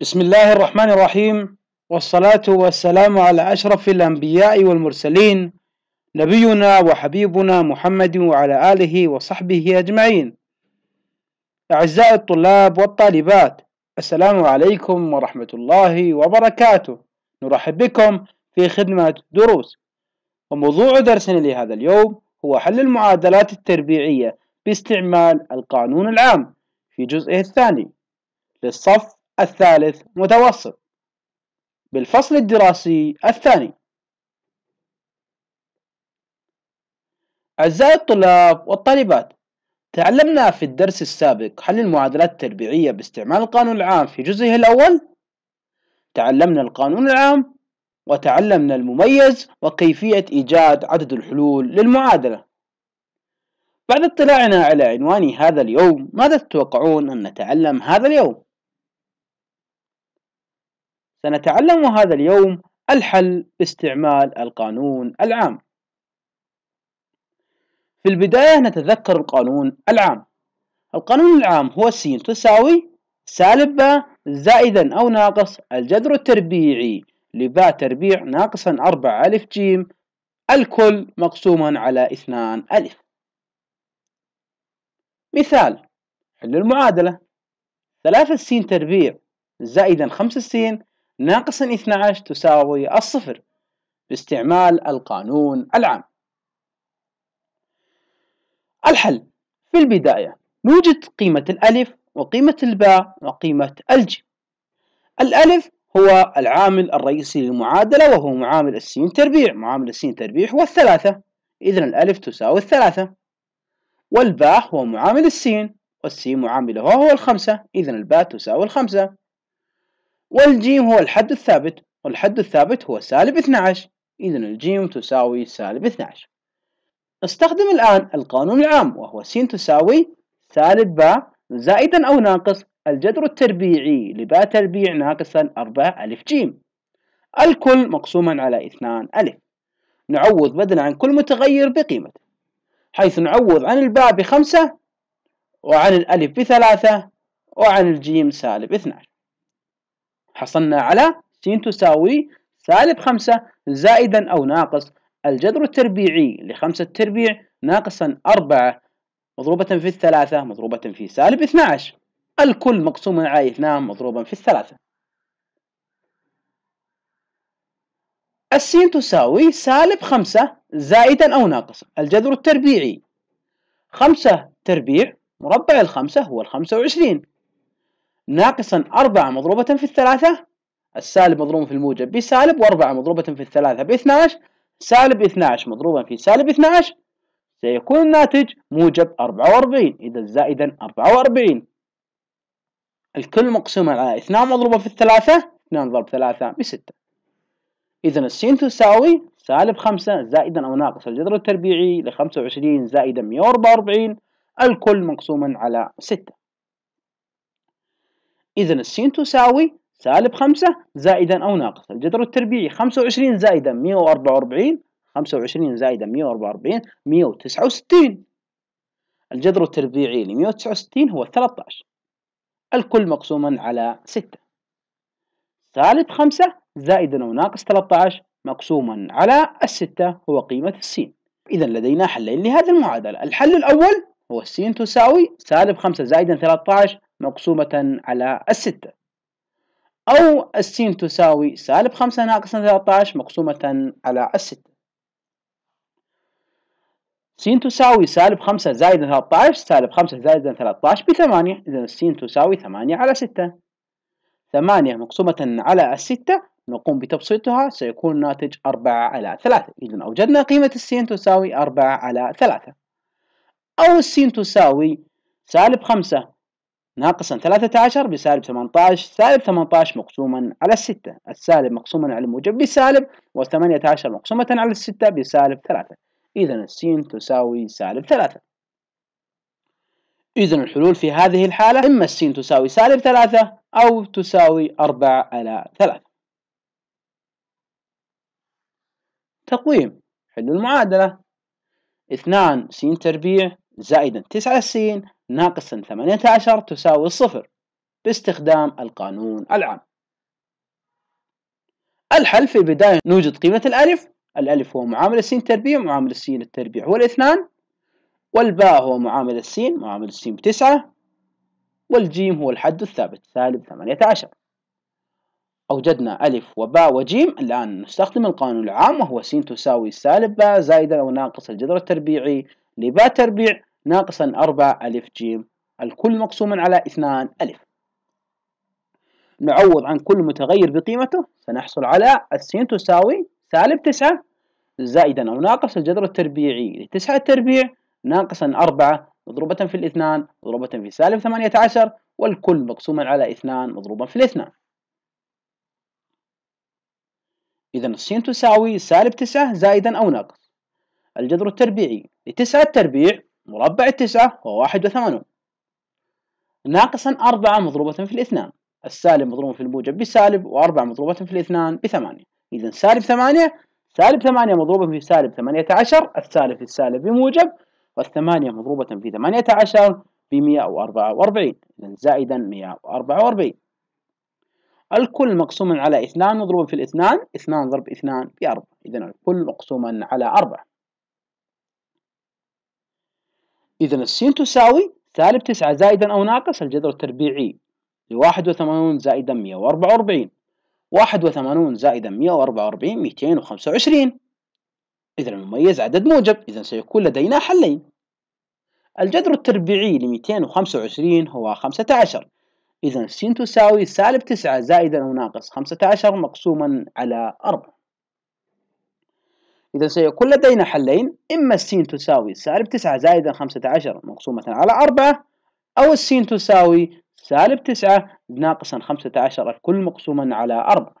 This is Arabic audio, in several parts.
بسم الله الرحمن الرحيم والصلاة والسلام على أشرف الأنبياء والمرسلين نبينا وحبيبنا محمد وعلى آله وصحبه أجمعين أعزائي الطلاب والطالبات السلام عليكم ورحمة الله وبركاته نرحب بكم في خدمة دروس وموضوع درسنا لهذا اليوم هو حل المعادلات التربيعية باستعمال القانون العام في جزئه الثاني للصف الثالث متوسط بالفصل الدراسي الثاني أعزائي الطلاب والطالبات تعلمنا في الدرس السابق حل المعادلات التربيعية باستعمال القانون العام في جزئه الأول تعلمنا القانون العام وتعلمنا المميز وكيفية إيجاد عدد الحلول للمعادلة بعد اطلاعنا على عنوان هذا اليوم ماذا تتوقعون أن نتعلم هذا اليوم؟ سنتعلم هذا اليوم الحل باستعمال القانون العام في البداية نتذكر القانون العام القانون العام هو س تساوي سالب ب زائدا أو ناقص الجذر التربيعي لباء تربيع ناقصا أربعة ألف جيم الكل مقسوما على اثنان ألف مثال حل المعادلة ثلاثة س تربيع زائدا خمسة سين ناقصا 12 تساوي الصفر باستعمال القانون العام الحل في البداية نوجد قيمة الألف وقيمة الباء وقيمة الجيم الألف هو العامل الرئيسي للمعادلة وهو معامل السين تربيع معامل السين تربيع هو الثلاثة إذن الألف تساوي الثلاثة والباء هو معامل السين والسين معامله هو الخمسة إذن الباء تساوي الخمسة والجيم هو الحد الثابت والحد الثابت هو سالب 12 إذا الجيم تساوي سالب 12 استخدم الآن القانون العام وهو س تساوي سالب باء زائدا أو ناقص الجذر التربيعي لباء تربيع ناقصا 4 ألف جيم الكل مقسوما على 2 ألف نعوض بدلا عن كل متغير بقيمته حيث نعوض عن الباء بخمسة وعن الألف بثلاثة وعن الجيم سالب 12 حصلنا على س تساوي سالب خمسة زائدا أو ناقص الجذر التربيعي لخمسة تربيع ناقصا أربعة مضروبة في الثلاثة مضروبة في سالب 12 الكل مقسوم على اثنان مضروبا في الثلاثة السين تساوي سالب خمسة زائدا أو ناقصا الجذر التربيعي خمسة تربيع مربع الخمسة هو الخمسة وعشرين ناقصا 4 مضروبة في الثلاثة السالب مضروب في الموجب بسالب و4 مضروبة في الثلاثة ب 12 سالب 12 مضروبا في سالب 12 سيكون الناتج موجب 44 إذا زائدا 44 الكل مقسوم على 2 مضروبة في الثلاثة 2 ضرب 3 بستة إذا السين تساوي سالب 5 زائدا أو ناقص الجذر التربيعي ل 25 زائدا 144 الكل مقسوما على 6 إذا السين تساوي سالب 5 زائدا أو ناقص الجذر التربيعي 25 زائدا 144 25 زائدا 144 169 الجذر التربيعي ل 169 هو 13 الكل مقسوما على 6 سالب 5 زائدا أو ناقص 13 مقسوما على الستة هو قيمة السين إذا لدينا حلين لهذه المعادلة الحل الأول هو السين تساوي سالب 5 زائدا 13 مقسومة على الستة أو السين تساوي سالب خمسة ناقص 13 مقسومة على الستة سين تساوي سالب خمسة زائد 13 سالب خمسة زائد 13 بثمانية إذا السين تساوي ثمانية على ستة ثمانية مقسومة على الستة نقوم بتبسيطها سيكون الناتج أربعة على ثلاثة إذا أوجدنا قيمة السين تساوي أربعة على ثلاثة أو السين تساوي سالب خمسة ناقصا 13 بسالب 18 سالب 18 مقسوما على 6 السالب مقسوما على الموجب بسالب و18 مقسومة على 6 بسالب 3 إذا السين تساوي سالب 3 إذا الحلول في هذه الحالة إما السين تساوي سالب 3 أو تساوي 4 على 3 تقويم حل المعادلة 2 س تربيع زائدا 9 س ناقصا 18 تساوي الصفر باستخدام القانون العام الحل في البداية نوجد قيمة الألف الألف هو معامل السين تربيع معامل السين التربيع هو الاثنان والباء هو معامل السين معامل السين بتسعة والجيم هو الحد الثابت سالب 18 أوجدنا ألف وباء وجيم الآن نستخدم القانون العام وهو سين تساوي سالب باء زائدا أو ناقص الجذر التربيعي لباء تربيع ناقصا 4 ألف جيم الكل مقسوما على 2 ألف نعوض عن كل متغير بقيمته سنحصل على السين تساوي سالب 9 زائدا أو ناقص الجذر التربيعي لتسعة التربيع ناقصا 4 مضروبة في الاثنان مضروبة في سالب 18 والكل مقسوما على 2 مضروبا في الاثنان إذا السين تساوي سالب 9 زائدا أو ناقص الجذر التربيعي لتسعة التربيع مربع التسعة هو واحد وثمانون ناقصا أربعة مضروبة في الاثنان السالب مضروب في الموجب بسالب وأربعة مضروبة في الاثنان بثمانية إذا سالب ثمانية سالب ثمانية مضروبة في سالب ثمانية عشر السالب في السالب بموجب والثمانية مضروبة في ثمانية عشر بمئة وأربعة وأربعين إذا زائدا مئة وأربعة وأربعين الكل مقسوم على اثنان مضروب في الاثنان اثنان ضرب اثنان بأربعة إذا الكل مقسوما على أربعة إذا السين تساوي سالب 9 زائدا أو ناقص الجذر التربيعي لواحد وثمانون زائدا واحد وثمانون زائدا وخمسة وعشرين إذا المميز عدد موجب إذا سيكون لدينا حلين الجذر التربيعي وخمسة 225 هو 15 إذا السين تساوي سالب تسعة زائدا أو ناقص عشر مقسوما على أربعة إذا سيكون لدينا حلين إما السين تساوي سالب 9 زائدا 15 مقسومة على 4 أو السين تساوي سالب 9 ناقصا 15 الكل مقسوما على 4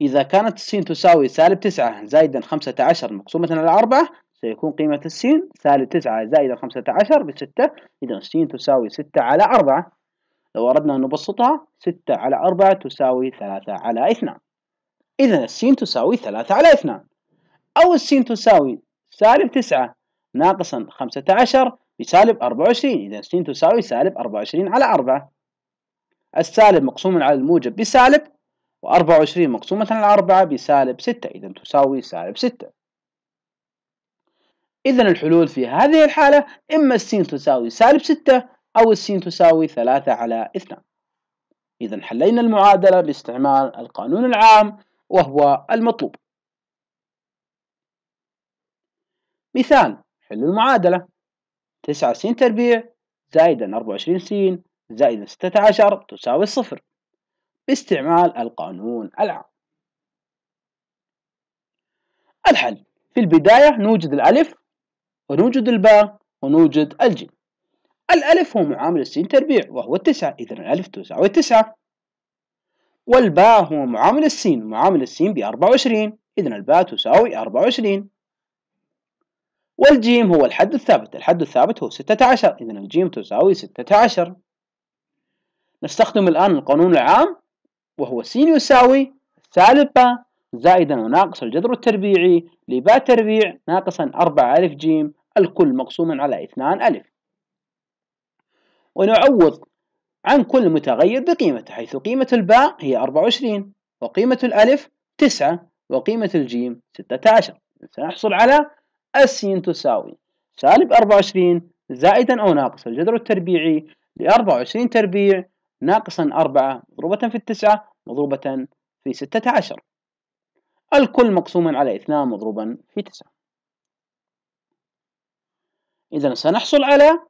إذا كانت السين تساوي سالب 9 زائدا 15 مقسومة على 4 سيكون قيمة السين سالب 9 زائدا 15 بستة إذا السين تساوي 6 على 4 لو أردنا أن نبسطها 6 على 4 تساوي 3 على 2 إذا السين تساوي ثلاثة على اثنان أو السين تساوي سالب تسعة ناقصا خمسة عشر بسالب أربعة وعشرين إذا السين تساوي سالب أربعة وعشرين على أربعة السالب مقسوم على الموجب بسالب وأربعة وعشرين مقسومة على أربعة بسالب ستة إذا تساوي سالب ستة إذا الحلول في هذه الحالة إما السين تساوي سالب ستة أو السين تساوي ثلاثة على اثنان إذا حلينا المعادلة باستعمال القانون العام وهو المطلوب مثال حل المعادلة تسعة س تربيع زائدا أربعة وعشرين س زائدا ستة عشر تساوي الصفر باستعمال القانون العام الحل في البداية نوجد الألف ونوجد الباء ونوجد الجيم الألف هو معامل السين تربيع وهو التسعة إذا الألف تساوي التسعة والباء هو معامل السين معامل السين ب 24 إذا الباء تساوي 24 والجيم هو الحد الثابت الحد الثابت هو 16 إذا الجيم تساوي 16 نستخدم الآن القانون العام وهو س يساوي سالب باء زائدا وناقص الجذر التربيعي لباء تربيع ناقصا 4 ألف جيم الكل مقسوما على 2 ألف ونعوض عن كل متغير بقيمته حيث قيمة الباء هي 24 وقيمة الألف 9 وقيمة الجيم 16 سنحصل على السين تساوي سالب 24 زائدا أو ناقصا الجذر التربيعي ل 24 تربيع ناقصا 4 مضروبة في 9 مضروبة في 16 الكل مقسوما على 2 مضروبا في 9 إذا سنحصل على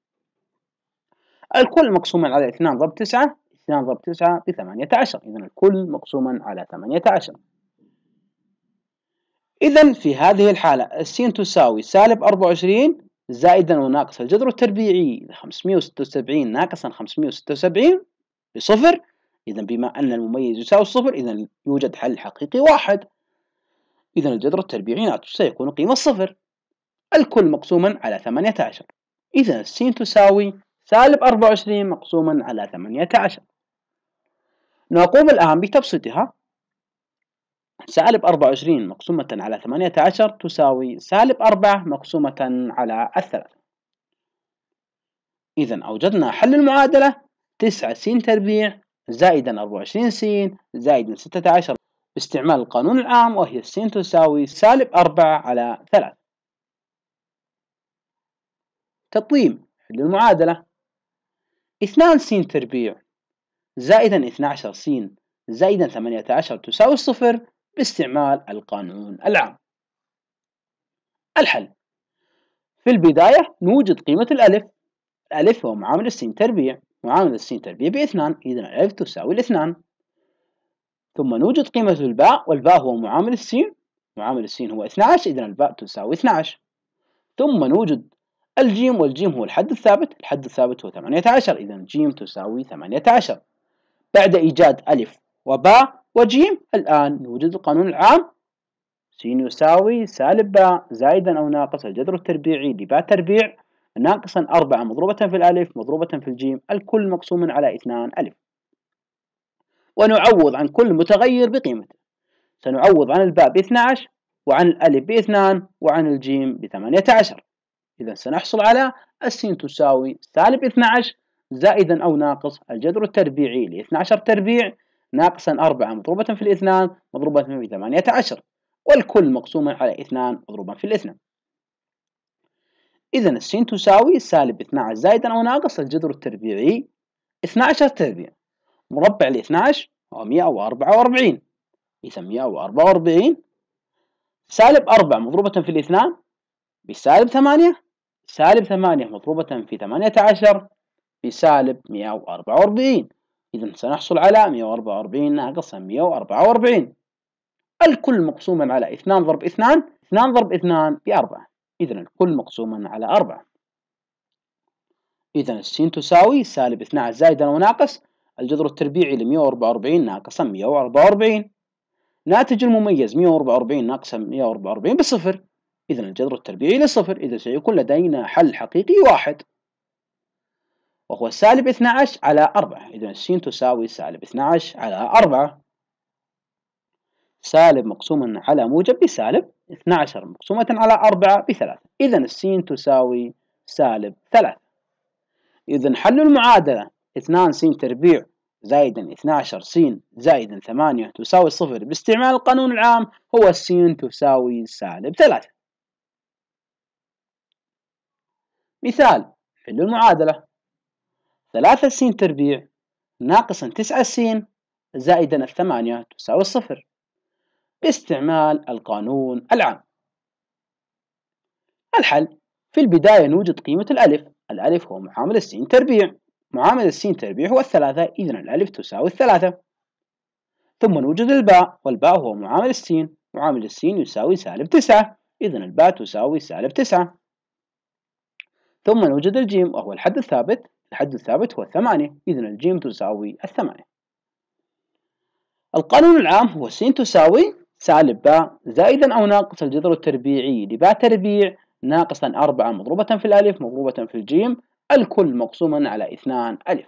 الكل مقسوما على 2 ضرب 9 2 ضرب 9 ب 18 إذا الكل مقسوما على 18 إذا في هذه الحالة س تساوي سالب 24 زائدا وناقص الجذر التربيعي 576 ناقصا 576 بصفر إذا بما أن المميز يساوي الصفر إذا يوجد حل حقيقي واحد إذا الجذر التربيعي ناقص سيكون قيمة صفر الكل مقسوما على 18 إذا س تساوي سالب 24 مقسوما على 18 نقوم الآن بتبسيطها سالب 24 مقسومة على 18 تساوي سالب 4 مقسومة على 3 إذا أوجدنا حل المعادلة 9 س تربيع زائدا 24 س زائدا 16 باستعمال القانون العام وهي س تساوي سالب 4 على 3 تطويم حل المعادلة 2 س تربيع زائدا 12 س زائدا 18 تساوي الصفر باستعمال القانون العام الحل في البداية نوجد قيمة الألف الألف هو معامل السين تربيع معامل السين تربيع باثنان إذا الألف تساوي الاثنان ثم نوجد قيمة الباء والباء هو معامل السين معامل السين هو 12 إذا الباء تساوي 12 ثم نوجد الجيم والجيم هو الحد الثابت الحد الثابت هو 18 إذا جيم تساوي 18 بعد إيجاد ألف وباء وجيم الآن نوجد القانون العام س يساوي سالب باء زائدا أو ناقص الجذر التربيعي لباء تربيع ناقصا أربعة مضروبة في الألف مضروبة في الجيم الكل مقسوم على اثنان ألف ونعوض عن كل متغير بقيمته سنعوض عن الباء ب 12 وعن الألف ب 2 وعن الجيم ب 18 إذا سنحصل على السين تساوي سالب 12 زائدا أو ناقص الجذر التربيعي ل 12 تربيع ناقصا 4 مضروبة في الاثنان مضروبة في 18 والكل مقسوم على 2 مضروبا في الاثنان إذا السين تساوي سالب 12 زائدا أو ناقص الجذر التربيعي 12 تربيع مربع ل 12 هو 144 إذا 144 سالب 4 مضروبة في الاثنان بسالب 8 سالب 8 مضروبة في 18 بسالب 144 إذا سنحصل على 144 ناقص 144 الكل مقسوما على 2 ضرب 2 2 ضرب 2 ب 4 إذا الكل مقسوما على 4 إذا السين تساوي سالب 12 زائدا وناقص الجذر التربيعي ل 144 ناقص 144 ناتج المميز 144 ناقص 144 بصفر إذا الجذر التربيعي لصفر إذا سيكون لدينا حل حقيقي واحد وهو سالب 12 على 4 إذا س تساوي سالب 12 على 4 سالب مقسوما على موجب بسالب 12 مقسومة على 4 بثلاثة إذا س تساوي سالب 3 إذا حل المعادلة 2 س تربيع زائدا 12 س زائدا 8 تساوي الصفر باستعمال القانون العام هو س تساوي سالب 3 مثال حل المعادلة ثلاثة سين تربيع ناقصا تسعة سين زائدا الثمانية تساوي الصفر باستعمال القانون العام الحل في البداية نوجد قيمة الألف الألف هو معامل السين تربيع معامل السين تربيع هو الثلاثة إذن الألف تساوي الثلاثة ثم نوجد الباء والباء هو معامل السين معامل السين يساوي سالب تسعة إذن الباء تساوي سالب تسعة ثم نوجد الجيم وهو الحد الثابت الحد الثابت هو الثمانية إذا الجيم تساوي الثمانية القانون العام هو س تساوي سالب باء زائدا أو ناقص الجذر التربيعي لباء تربيع ناقصا أربعة مضروبة في الألف مضروبة في الجيم الكل مقسوما على اثنان ألف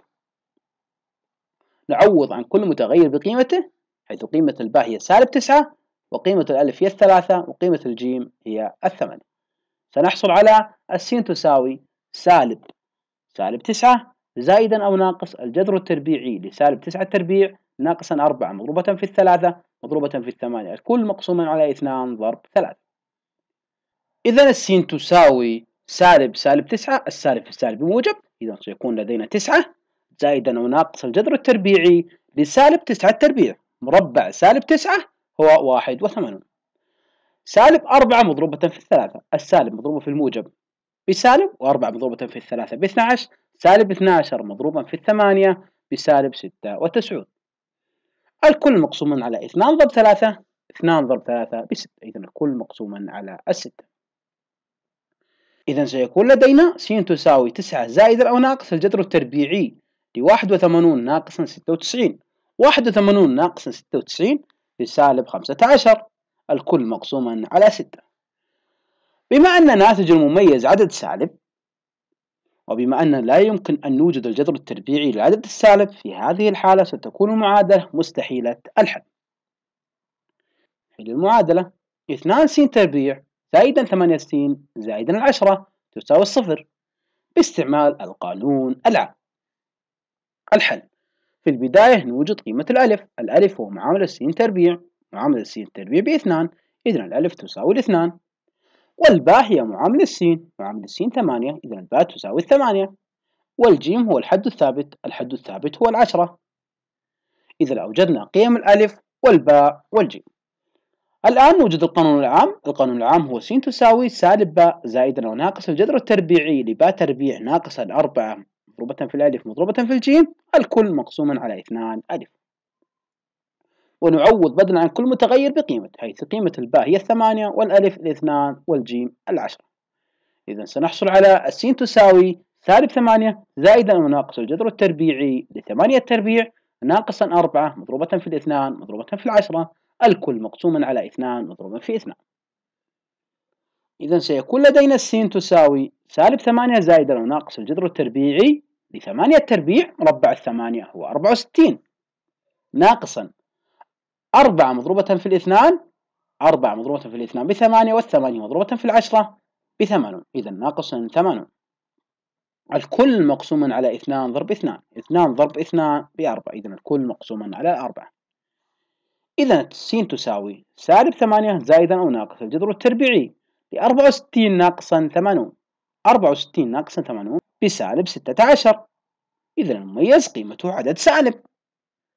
نعوض عن كل متغير بقيمته حيث قيمة الباء هي سالب تسعة وقيمة الألف هي الثلاثة وقيمة الجيم هي الثمانية سنحصل على السين تساوي سالب سالب 9 زائدا أو ناقص الجذر التربيعي لسالب 9 تربيع ناقصا 4 مضروبة في الثلاثة مضروبة في الثمانية الكل مقسوما على اثنان ضرب ثلاثة إذا السين تساوي سالب سالب 9 السالب في السالب موجب إذا سيكون لدينا 9 زائدا أو ناقص الجذر التربيعي لسالب 9 تربيع مربع سالب 9 هو واحد وثمانون سالب 4 مضروبة في الثلاثة السالب مضروبة في الموجب بسالب و4 مضروبة في الثلاثة ب 12 سالب 12 مضروبا في الثمانية بسالب 96 الكل مقسوم على 2 ضرب 3 2 ضرب 3 بستة إذا الكل مقسوما على الستة إذا سيكون لدينا س تساوي 9 زائدا أو ناقص الجذر التربيعي ل 81 ناقصا 96 81 ناقصا 96 خمسة 15 الكل مقسوما على ستة بما أن الناتج المميز عدد سالب وبما أن لا يمكن أن نوجد الجذر التربيعي للعدد السالب في هذه الحالة ستكون المعادلة مستحيلة الحل حل المعادلة 2 س تربيع زائدا 8 س زائدا العشرة تساوي الصفر باستعمال القانون العام الحل في البداية نوجد قيمة الألف الألف هو معامل السين تربيع معامل السين تربيع باثنان إذا الألف تساوي الاثنان والباء هي معامل السين معامل السين ثمانية إذا الباء تساوي الثمانية والجيم هو الحد الثابت الحد الثابت هو العشرة إذا أوجدنا قيم الألف والباء والجيم الآن نوجد القانون العام القانون العام هو س تساوي سالب باء زائد لو ناقص الجذر التربيعي لباء تربيع ناقص الأربعة مضروبة في الألف مضروبة في الجيم الكل مقسوما على اثنان ألف ونعوض بدلا عن كل متغير بقيمة حيث قيمة الباء هي الثمانية والألف الاثنان والجيم العشرة إذا سنحصل على السين تساوي سالب ثمانية زائدا وناقص الجذر التربيعي لثمانية تربيع ناقصا أربعة مضروبة في الاثنان مضروبة في العشرة الكل مقسوما على اثنان مضروبا في اثنان إذا سيكون لدينا السين تساوي سالب ثمانية زائدا وناقص الجذر التربيعي لثمانية تربيع مربع الثمانية هو أربعة وستين ناقصا أربعة مضروبة في الاثنان أربعة مضروبة في الاثنان بثمانية والثمانية مضروبة في العشرة بثمانون إذا ناقص ثمانون الكل مقسوم على اثنان ضرب اثنان اثنان ضرب اثنان بأربعة إذا الكل مقسوم على أربعة إذا س تساوي سالب ثمانية زائدا أو ناقص الجذر التربيعي لأربعة وستين ناقصا ثمانون أربعة وستين ناقصا ثمانون بسالب ستة عشر إذا المميز قيمته عدد سالب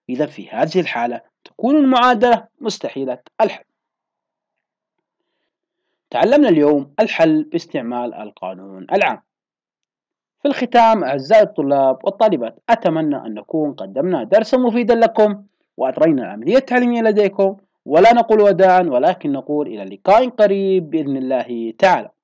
إذا في هذه الحالة تكون المعادلة مستحيلة الحل تعلمنا اليوم الحل باستعمال القانون العام في الختام أعزائي الطلاب والطالبات أتمنى أن نكون قدمنا درسا مفيدا لكم وأترينا العملية التعليمية لديكم ولا نقول وداعا ولكن نقول إلى لقاء قريب بإذن الله تعالى